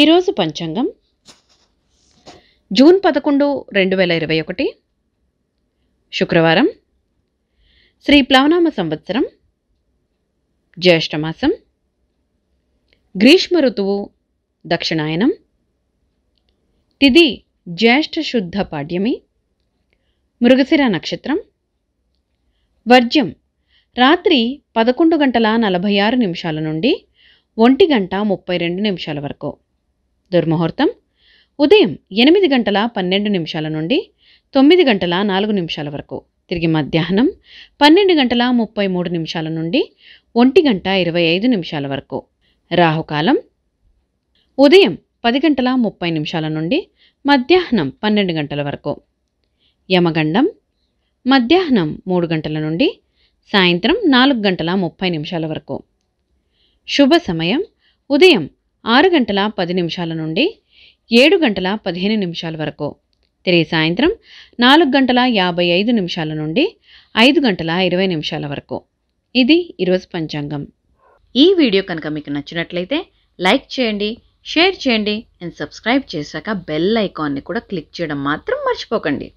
ఈరోజు పంచాంగం జూన్ పదకొండు రెండు వేల ఇరవై ఒకటి శుక్రవారం శ్రీ ప్లవనామ సంవత్సరం జ్యేష్ఠమాసం గ్రీష్మ ఋతువు దక్షిణాయనం తిది జ్యేష్ఠ శుద్ధ పాడ్యమి మృగశిర నక్షత్రం వర్జ్యం రాత్రి పదకొండు గంటల నలభై ఆరు నిమిషాల నుండి ఒంటి గంట ముప్పై రెండు నిమిషాల వరకు దుర్ముహూర్తం ఉదయం ఎనిమిది గంటల పన్నెండు నిమిషాల నుండి తొమ్మిది గంటల నాలుగు నిమిషాల వరకు తిరిగి మధ్యాహ్నం పన్నెండు గంటల ముప్పై మూడు నిమిషాల నుండి ఒంటి గంట ఇరవై ఐదు నిమిషాల వరకు రాహుకాలం ఉదయం పది గంటల ముప్పై నిమిషాల నుండి మధ్యాహ్నం పన్నెండు గంటల వరకు యమగండం మధ్యాహ్నం మూడు గంటల నుండి సాయంత్రం నాలుగు గంటల ముప్పై నిమిషాల వరకు శుభ సమయం ఉదయం ఆరు గంటల పది నిమిషాల నుండి ఏడు గంటల పదిహేను నిమిషాల వరకు తిరిగి సాయంత్రం నాలుగు గంటల యాభై ఐదు నిమిషాల నుండి ఐదు గంటల ఇరవై నిమిషాల వరకు ఇది ఈరోజు పంచాంగం ఈ వీడియో కనుక మీకు నచ్చినట్లయితే లైక్ చేయండి షేర్ చేయండి అండ్ సబ్స్క్రైబ్ చేశాక బెల్ ఐకాన్ని కూడా క్లిక్ చేయడం మాత్రం మర్చిపోకండి